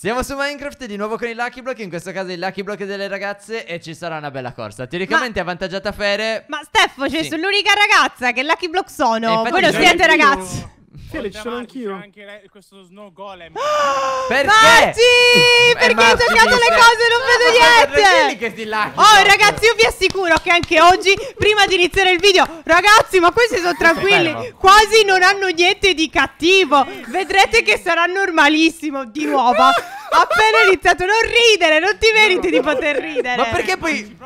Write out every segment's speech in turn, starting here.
Siamo su Minecraft di nuovo con i Lucky Block, in questo caso i Lucky Block delle ragazze e ci sarà una bella corsa. Teoricamente ma, avvantaggiata Fere. Ma Steffo, c'è cioè, sì. sull'unica ragazza che Lucky Block sono. Voi non siete ragazzi. Fede, ci sono anch'io. anche lei, questo snow golem. perché? Marci! Perché ho toccato le cose non vedo niente. Oh, ragazzi, io vi assicuro che anche oggi, prima di iniziare il video, ragazzi, ma questi sono tranquilli. Quasi non hanno niente di cattivo. Vedrete che sarà normalissimo di nuovo. Appena iniziato, non ridere, non ti meriti di poter ridere. Ma perché poi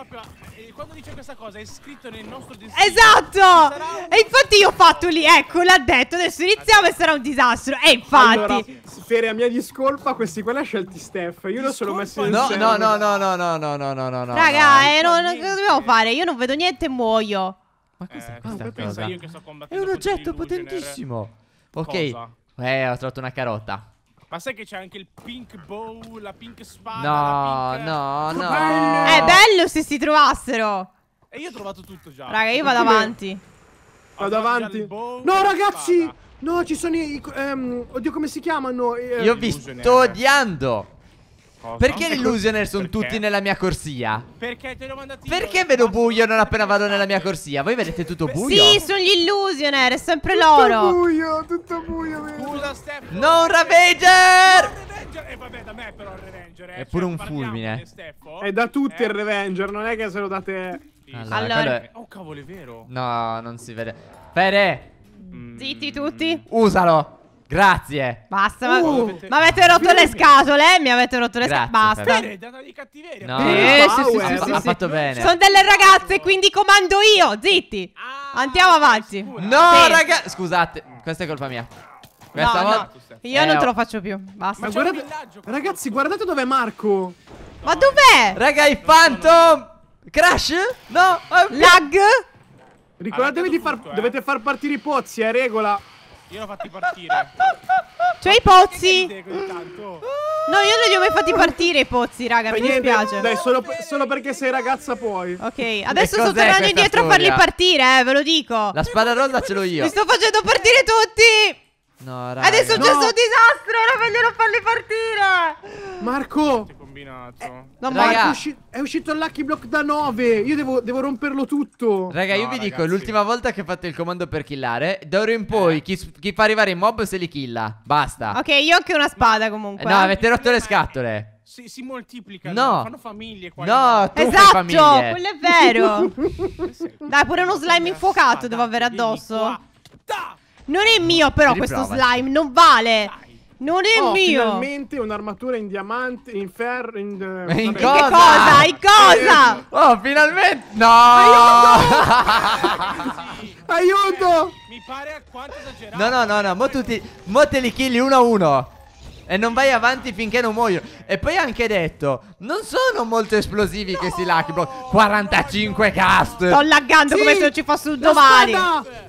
quando dice questa cosa è scritto nel nostro disegno. Esatto! Un... E infatti io ho fatto lì, ecco, l'ha detto, adesso iniziamo e sarà un disastro. E infatti... Allora, Fere, a mia discolpa, questi qua l'ha scelti Steph. Io l'ho sono messo in no, no, no, no, no, no, no, no, no, no, no. Raga, eh, no, cosa dobbiamo fare? Io non vedo niente e muoio. Ma cos'è eh, questa cosa? Io che sto combattendo È un oggetto potentissimo. Ok. Cosa? Eh, ho trovato una carota. Ma sai che c'è anche il pink bow, la pink spada No, pink... no, no È bello se si trovassero E io ho trovato tutto già Raga, io vado avanti Vado avanti No, ragazzi spada. No, ci sono i... Um, oddio, come si chiamano? Ehm, io vi sto odiando Cosa? Perché gli illusioner sono tutti nella mia corsia? Perché te l'ho mandato io Perché vedo buio non appena vado nella mia corsia? Voi vedete tutto buio? Sì, sono gli illusioner, è sempre tutto loro Tutto buio, tutto non Ravenger! Non Revenger! E eh, vabbè, da me però il Revenger. Eh. È pure cioè, un fulmine. Eh. È da tutti eh. il Revenger, non è che se lo date. Allora, allora... È... Oh, cavolo, è vero. No, non si vede. Fede! Mm. Zitti tutti. Usalo. Grazie. Basta. Ma... Uh, avete rotto le scatole? Mi avete rotto le scatole. Eh? Basta. Fede, data di cattiveria. No, sì, sì, sì, sì, ha fatto bene. Sono delle ragazze, quindi comando io. Zitti. Ah, Andiamo avanti. No, raga. Scusate, questa è colpa mia. Questa no, volta... no. Io eh, non te lo faccio più. Basta. Ma guardate... Ragazzi, guardate dov'è Marco. Ma dov'è? Raga, il Phantom. Crash? No. Lag? Ricordatevi di far... Tutto, eh. Dovete far partire i pozzi, è eh, regola. Io l'ho fatti partire. Cioè i pozzi. No, io non li ho mai fatti partire i pozzi, raga. Beh, mi niente, dispiace. Dai, solo, solo, perché sei ragazza puoi. Ok, adesso sto tornando indietro storia? a farli partire, eh, ve lo dico. La spada rosa ce l'ho io. Li sto facendo partire tutti. No, raga. Adesso è successo no. un disastro, ora non farli partire. Marco. Combinato. Eh, no, raga. Marco è, usci è uscito il Lucky Block da 9. Io devo, devo romperlo tutto. Raga, no, io vi ragazzi. dico, l'ultima volta che ho fatto il comando per killare, d'ora in poi eh. chi, chi, fa arrivare i mob se li killa. Basta. Ok, io ho anche una spada comunque. No, eh. avete rotto le scatole. Si, si, moltiplicano, no. fanno famiglie qua. No, tu esatto, famiglie. quello è vero. Dai, pure uno slime infuocato ah, devo avere addosso. Da! Non è mio però questo slime, non vale. Dai. Non è oh, mio. Finalmente un'armatura in diamante, in ferro, in, uh, in cosa? cosa? In cosa? Eh, oh, finalmente. No! Aiuto! Aiuto! Mi pare quanto esagerato. No, no, no, no, mo, ti, mo te li killi uno a uno. E non vai avanti finché non muoio. E poi ha anche detto: Non sono molto esplosivi no, questi Lucky Block. 45 cast. Sto laggando sì, come se non ci fosse un domani. Spada.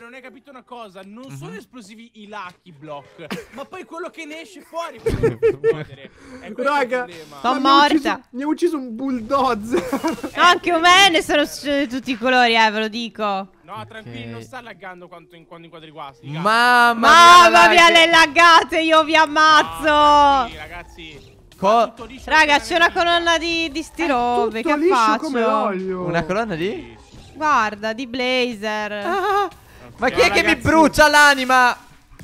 Peppe non hai capito una cosa, non mm -hmm. sono esplosivi i lucky block, ma poi quello che ne esce fuori per È Raga, sono morta. Mi ha ucciso, ucciso, un bulldozer. No, anche a me ne sono di tutti i colori, eh, ve lo dico. No, tranquilli, okay. non sta laggando quanto in, quando inquadri quasi. Mamma, Mamma mia, le laggate, io vi ammazzo. No, ragazzi. Co Raga, c'è una colonna di, di stirobe. Che faccio? Una colonna di? Guarda, di blazer. Ah. Ma chi è che mi brucia l'anima?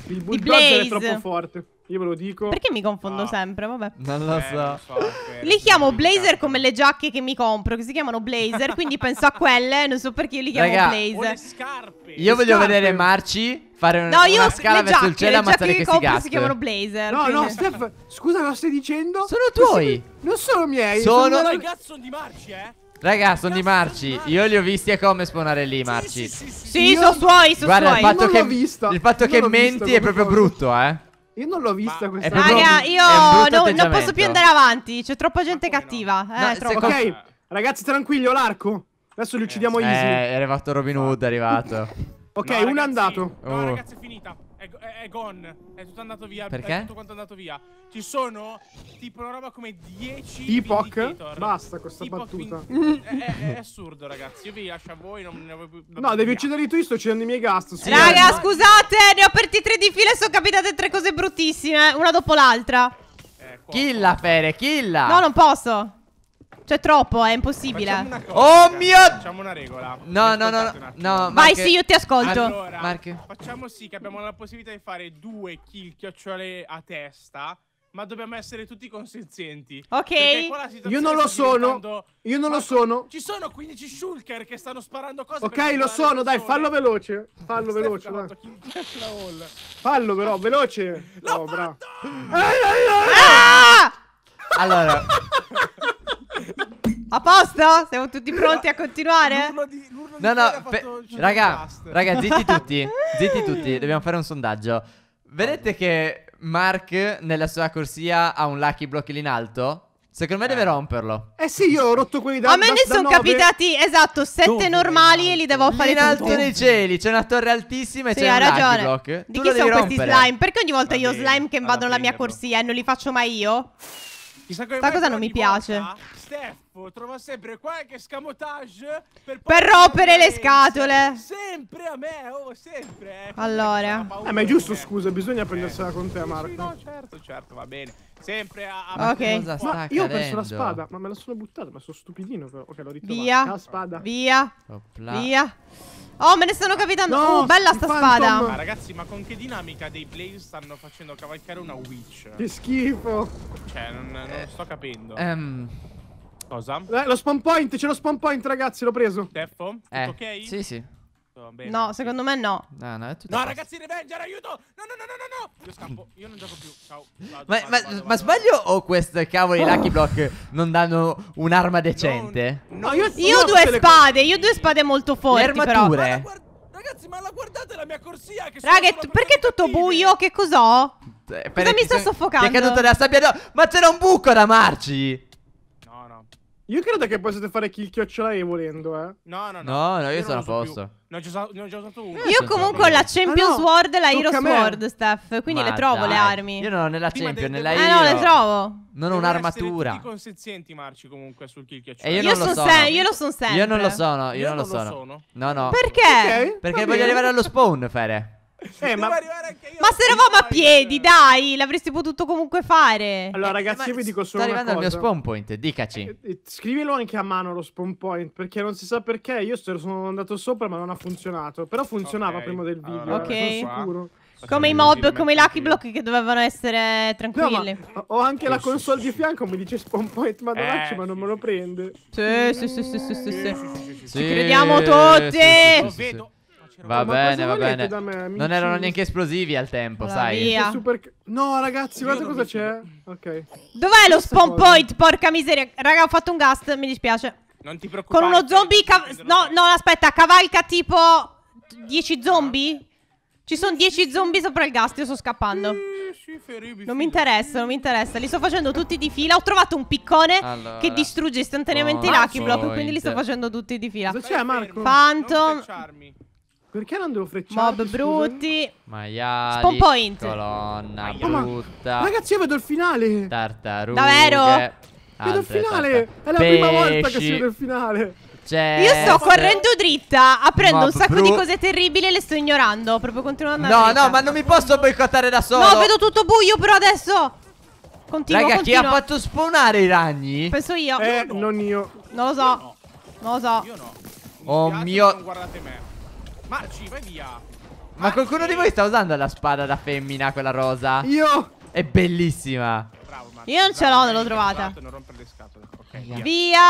Il bulldozer è troppo forte. Io ve lo dico. Perché mi confondo ah. sempre? Vabbè. Non lo eh, so. Eh, li chiamo blazer come le giacche che mi compro, che si chiamano blazer. quindi penso a quelle. Non so perché io li chiamo Raga, blazer. le scarpe. Io le voglio scarpe. vedere Marci fare un, no, io una scala giacche, verso il cielo e ammazzare questi gas. Le giacche che si chiamano blazer. No, quindi. no, Steph, scusa, lo stai dicendo? Sono tuoi. Non sono miei. Sono... sono... I cazzo sono di Marci, eh. Raga, sono di Marci. Io li ho visti a come spawnare lì, Marci. Sì, sì, sì, sì io... sono suoi, sono Guarda, suoi. Il fatto che, Il fatto che menti è proprio cosa. brutto, eh. Io non l'ho vista questa cosa. Raga, io no, non posso più andare avanti. C'è troppa gente cattiva. No. Eh, no, troppo. Ok, ragazzi, tranquillo, l'arco. Adesso li uccidiamo eh, easy. Eh, è arrivato Robin Hood, è arrivato. ok, no, uno è andato. No, uh. ragazzi, è finita è, è gone. È tutto andato via. Perché? È tutto quanto andato via. Ci sono tipo una roba come 10 Epoch? Basta con questa battuta. È, è, assurdo, ragazzi. Io vi lascio a voi. Non ne avevo più. No, devi ucciderli tu. Io sto uccidendo i miei gas. Raga, no. scusate, ne ho aperti tre di fila e sono capitate tre cose bruttissime. Una dopo l'altra. Eh, qua, killa, Fere, killa. No, non posso. Cioè, troppo, è impossibile. oh mio! Facciamo una regola. No, no, no, no, no. Vai, sì, io ti ascolto. Allora, Marche. facciamo sì che abbiamo la possibilità di fare due kill chiocciole a testa. Ma dobbiamo essere tutti consenzienti. Ok. Io non lo sono. Io non lo sono. Ci sono 15 shulker che stanno sparando cose. Ok, lo sono, dai, fallo veloce. Fallo veloce. Fallo però, veloce. No, oh, bravo. Ah! Allora. A posto? Siamo tutti pronti a continuare? L'urlo di, l'urlo no, no, pe- raga, raga, zitti tutti, zitti tutti, dobbiamo fare un sondaggio. Vedete che Mark nella sua corsia ha un lucky block lì in alto? Secondo me eh. deve romperlo. Eh sì, io ho rotto quelli da A me da, ne sono capitati, esatto, sette Dove normali e li devo fare in alto nei cieli. C'è una torre altissima e sì, c'è un ragione. block. Di tu chi sono rompere. questi slime? Perché ogni volta Va io ho slime che vado nella mia corsia e non li faccio mai io? Chissà Sta cosa non mi piace. Steph, Olaf trova sempre qualche scamotage per, per rompere le scatole. Sempre a me, oh, sempre. Eh. Allora. Eh, ma è giusto, scusa, bisogna prendersela con te, Marco. Sì, no, certo, certo, va bene. Sempre a... a ok. Ma io ho perso la spada, ma me la sono buttata, ma sono stupidino però. Ok, l'ho ritrovata. Via. La ah, spada. Via. Opla. Via. Oh, me ne stanno capitando. No, oh, bella sta Phantom. spada. Ma ragazzi, ma con che dinamica dei Blaze stanno facendo cavalcare una Witch? Che schifo. Cioè, non, non eh, sto capendo. Ehm... Um. Cosa? Eh, lo spawn point, c'è lo spawn point, ragazzi, l'ho preso. Steffo, eh. ok? Sì, sì. Oh, bene, no, secondo me no. No, no, è tutto no ragazzi, Revenger, aiuto! No, no, no, no, no, Io scappo, io non gioco più. Ciao. Vado, ma, vado, ma, vado, ma sbaglio o questi cavoli oh. Lucky Block non danno un'arma decente? No, no io, io due spade, io ho due spade molto forti, però. Ma guarda, ragazzi, ma la guardate la mia corsia che Raga, perché è tutto buio? Che cos'ho? Eh, Cosa mi sta soffocando? Ti è caduto dalla sabbia? No, ma c'era un buco da marci! Io credo che possiate fare kill chiocciola E volendo, eh. No, no, no. No, no, io, io sono a posto. Non ho sono, non ci sono tu. Io comunque ho la Champion ah, no. World e la Hero Sword, Steph. Quindi Ma le trovo dai. le armi. Io non ho nella Champion, nella Hero. Ah, no, le trovo. Non ho un'armatura. Ma Tutti consenzienti, Marci, comunque, sul kill chiocciola. Io, io, non lo sono. Se- io lo sono sempre. Io non lo sono, io, io non, non lo sono. sono. No, no. Perché? Okay, perché voglio arrivare allo spawn, Fere. Eh, ma... ma se eravamo a piedi, dai, l'avresti potuto comunque fare. Allora, ragazzi, ma io vi dico solo sto una cosa. Sto arrivando il mio spawn point, dicaci. scrivilo anche a mano lo spawn point, perché non si sa perché. Io sono andato sopra, ma non ha funzionato. Però funzionava okay. prima del video, allora, ok. Sono Come i mob, come i lucky block che dovevano essere tranquilli. No, ho anche la console di fianco, mi dice spawn point madonacci, ma non me lo prende. Sì, sì, sì, sì, sì, sì. Ci crediamo tutti. Lo vedo Va bene, va bene. Me, non erano neanche esplosivi al tempo, allora, sai. Via. Super... No, ragazzi, guarda cosa c'è. Ok. Dov'è lo spawn point? Porca miseria. Raga, ho fatto un gast, mi dispiace. Non ti preoccupare. Con uno zombie No, no, aspetta, cavalca tipo 10 zombie? Ci sono 10 zombie sopra il gas, io sto scappando. Non mi interessa, non mi interessa. Li sto facendo tutti di fila. Ho trovato un piccone allora. che distrugge istantaneamente oh, i Lucky Block. Quindi li sto facendo tutti di fila. Cosa c'è, Marco? Phantom. Perché non devo frecciare? Mob brutti. Maiali. Spawn point. Colonna Maiali. brutta. Oh, ragazzi, io vedo il finale. Tartarughe. Davvero? Vedo il finale. È la prima volta che si vede il finale. Cioè, Io sto correndo dritta, aprendo un sacco di cose terribili e le sto ignorando. Proprio continuando a No, no, ma non mi posso boicottare da solo. No, vedo tutto buio, però adesso. Continua, Raga, continuo. chi ha fatto spawnare i ragni? Penso io. Eh, non io. Non lo so. Io no. Non lo so. Io no. Mi oh mio. Non guardate me. Marci, vai via. Marci. Ma qualcuno di voi sta usando la spada da femmina, quella rosa? Io. È bellissima. Bravo, Marci. Io non ce l'ho, non l'ho trovata. Non rompere le scatole. Okay, via. via.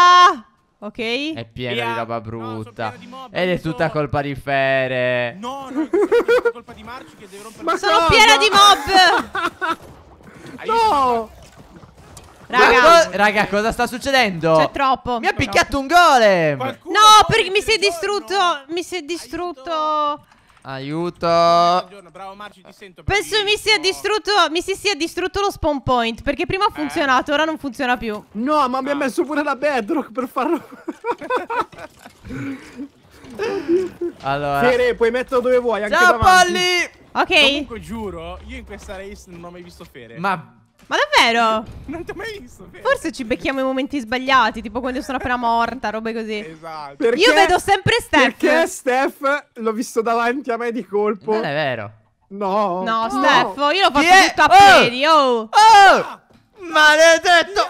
Ok? È piena via. di roba brutta. No, di Ed è tutta colpa di Fere. No, no, è colpa di Marci che deve rompere Ma le scatole. Ma sono piena di mob. no. Raga. Raga, cosa sta succedendo? C'è troppo. Mi ha picchiato un golem. no, perché mi si è distrutto. Mi si è distrutto. Aiuto. Buongiorno, Bravo Marci, ti sento. Penso mi sia distrutto, mi si sia distrutto lo spawn point. Perché prima ha eh. funzionato, eh. ora non funziona più. No, ma mi ha ah. messo pure la bedrock per farlo. allora. Fere, puoi metterlo dove vuoi. Ciao, anche Polly. Ok. Comunque giuro, io in questa race non ho mai visto Fere. Ma ma davvero? Non ti ho mai visto. Vero? Forse ci becchiamo i momenti sbagliati, tipo quando sono appena morta, robe così. Esatto. Perché, Io vedo sempre Steph. Perché Steph l'ho visto davanti a me di colpo. Non è vero. No. No, no. Steph, oh, io l'ho fatto tutto a oh! piedi, oh! oh. oh. Maledetto!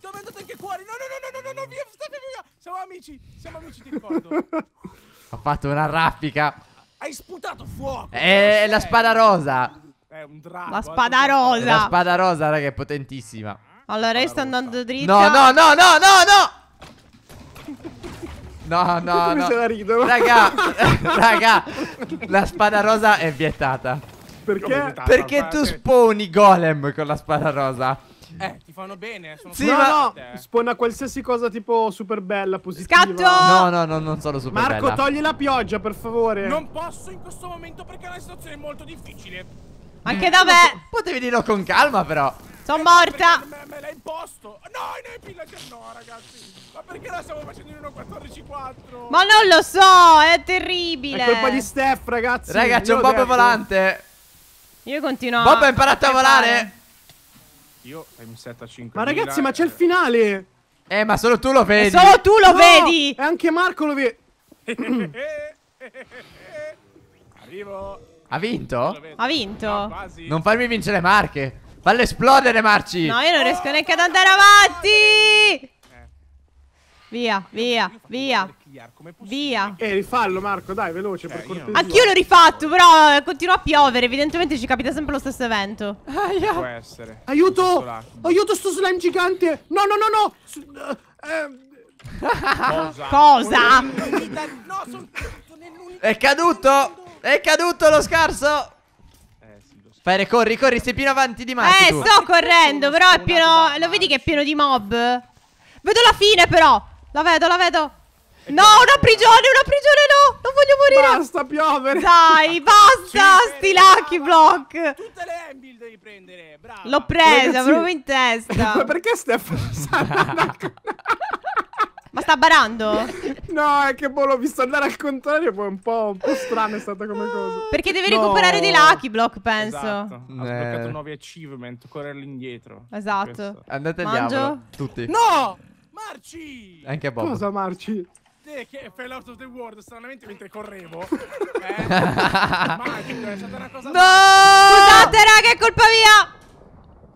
Ti ho andate anche cuori? No, no, no, no, no, no, via, state via! Siamo amici, siamo amici, ti ricordo. Ho fatto una raffica. Hai sputato fuoco! È la spada rosa! È un drago. La eh, spada rosa. La spada rosa, raga, è potentissima. Allora, io sto andando dritto. No, no, no, no, no, no. No, no, Come no. Se la rido. Raga, raga, la spada rosa è vietata. Perché? Perché tu spawni golem con la spada rosa. Eh, ti fanno bene. Sono sì, ma no. Eh. Spawna qualsiasi cosa tipo super bella, positiva. Scatto! No, no, no, non sono super Marco, bella. Marco, togli la pioggia, per favore. Non posso in questo momento perché la situazione è molto difficile. Anche da me. Potevi dirlo con calma, però. Sono morta. Me, me l'ha imposto. No, in epilogue no, ragazzi. Ma perché la stiamo facendo in 1.14.4? Ma non lo so, è terribile. È colpa di Steph, ragazzi. Raga, c'è un Bob detto. volante. Io continuo. Bob ha imparato a volare. Fare. Io time set a 5. Ma ragazzi, ma eh. c'è il finale. Eh, ma solo tu lo eh, vedi. E solo tu lo no, vedi. E anche Marco lo vede. Eh, Arrivo. Ha vinto? Ha vinto. No, non farmi vincere Marche. Fallo esplodere, Marci. No, io non riesco neanche ad andare avanti. Eh. Via, via, via. Via. Eh, rifallo, Marco, dai, veloce. Eh, Anch'io l'ho rifatto, però eh, continua a piovere. Evidentemente ci capita sempre lo stesso evento. Aia. Eh, Può essere. Aiuto! Aiuto, sto slime gigante. No, no, no, no. Eh. Ehm. Cosa? Cosa? È caduto. È caduto eh, lo scarso. Fare, corri, corri, sei pieno avanti di me. Eh, tu. sto correndo, però è pieno. Lo vedi che è pieno di mob? Vedo la fine, però. La vedo, la vedo. No, una prigione, una prigione, no. Non voglio morire. Basta piovere. Dai, basta. Sti lucky block. Tutte le ambil devi prendere. Bravo. L'ho presa Ragazzi, proprio in testa. Ma perché Stefano? sta barando? no, è che boh, l'ho visto andare al contrario, poi un po', un po' strana è stata come cosa. Perché devi no. recuperare dei lucky block, penso. Esatto. Ha eh. sbloccato nuovi achievement, correrli indietro. Esatto. Questo. Andate al diavolo, tutti. No! Marci! Anche Bob. Cosa Marci? che fell out of the world stranamente mentre correvo. eh? Magico, è stata una cosa... No! Scusate raga, è colpa mia!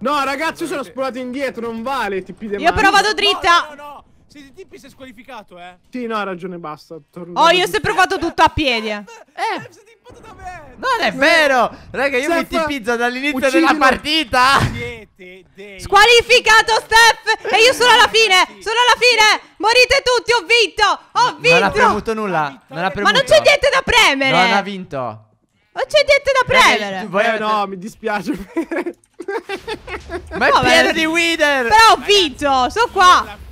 No, ragazzi, sono spulato indietro, non vale, TP de Io però vado dritta. No, no, no, siete tipi si squalificato, eh? Sì, no, ha ragione, basta. Torno oh, io ho sempre fatto tutto a piedi. Eh. eh. eh non è vero! Raga, io Steph, mi tipizzo dall'inizio della partita! Siete dei... Squalificato Steph! E io sono alla fine! Sono alla fine! Morite tutti, ho vinto! Ho vinto! Non ha premuto nulla! Non ha premuto. Eh. Ma non c'è niente da premere! Non ha vinto! Non c'è niente da premere! Eh, voi avete... no, mi dispiace. Ma è no, pieno di Wither! Però ho vinto! Sono qua!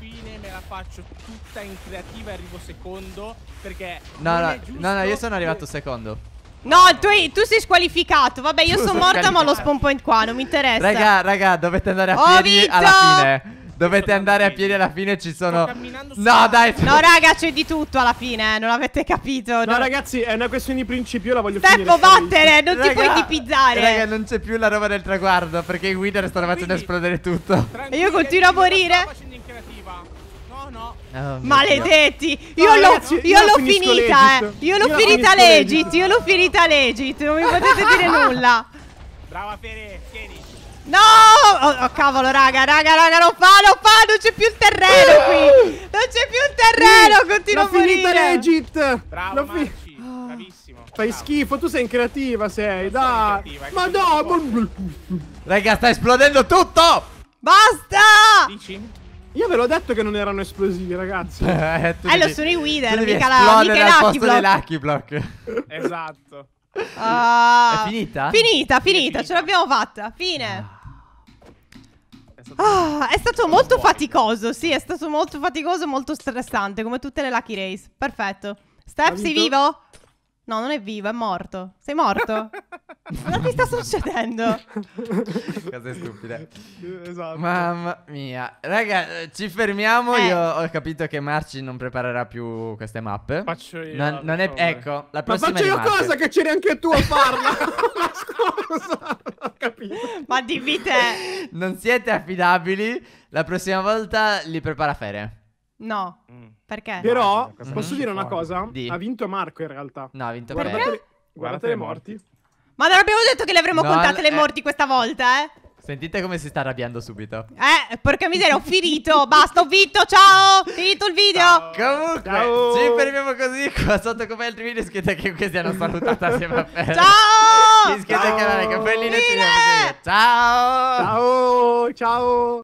faccio tutta in creativa e arrivo secondo perché No, no, no, no, io sono arrivato secondo. No, tu, tu, sei squalificato. Vabbè, io sono morta, caricato. ma lo spawn point qua. Non mi interessa. Raga, raga, dovete andare a piedi alla fine. Dovete andare a piedi alla fine. Ci sono. No, dai. No, raga, c'è di tutto alla fine. Eh, non avete capito. No, no, ragazzi, è una questione di principio. La voglio Steppo, finire. Steppo, vattene. Non raga, ti puoi tipizzare. Raga, non c'è più la roba del traguardo. Perché i winner stanno facendo esplodere tutto. E io continuo a morire. Oh, Maledetti! Io, no, l'ho, ragazzi, io, io l'ho finita, legit. eh! Io l'ho finita legit. legit. Io l'ho finita legit! Non mi potete dire nulla! Brava Fere, tieni! No! Oh, oh, cavolo, raga, raga, raga, non fa, non fa! Non c'è più il terreno ah! qui! Non c'è più il terreno! Sì, Continua a morire! finita legit! Bravo, Marci, bravissimo! Fai bravo. schifo, tu sei in creativa, sei, dai! Ma ecco, no! Raga, sta esplodendo tutto! Basta! Dici? Io ve l'ho detto che non erano esplosivi, ragazzi. eh, tu allora devi, eh, sono i Wither, mica la mica al posto block. dei Lucky Block. esatto. Uh, è finita? Finita, finita, ce l'abbiamo fatta. Fine. Ah. È stato, ah, è stato molto fuori. faticoso, sì, è stato molto faticoso, e molto stressante, come tutte le Lucky Race. Perfetto. Steph, sei vivo? No, non è vivo, è morto. Sei morto? Cosa ti sta succedendo? Cose stupide. Esatto. Mamma mia. Raga, ci fermiamo. Eh. Io ho capito che Marci non preparerà più queste mappe. Faccio io. Non, non è... Diciamo. Ecco, la prossima Ma faccio io cosa? Che c'eri anche tu a farla. Ma scusa. Ho capito. Ma dimmi te. Non siete affidabili. La prossima volta li prepara Fere. No, Mm. perché? Però Cosa posso dire una cosa? Di. Ha vinto Marco in realtà. No, ha vinto Marco. Guardate, le, guardate le morti. Ma non abbiamo detto che le avremmo No, contate le eh. morti questa volta, eh? Sentite come si sta arrabbiando subito. Eh, porca miseria, ho finito. Basta, ho vinto. Ciao, finito il video. Comunque, Ciao. ci fermiamo così qua sotto come altri video. Iscrivete anche questi hanno salutata assieme a me. Ciao! Iscrivete al canale, Ciao. Ciao! Ciao, ciao.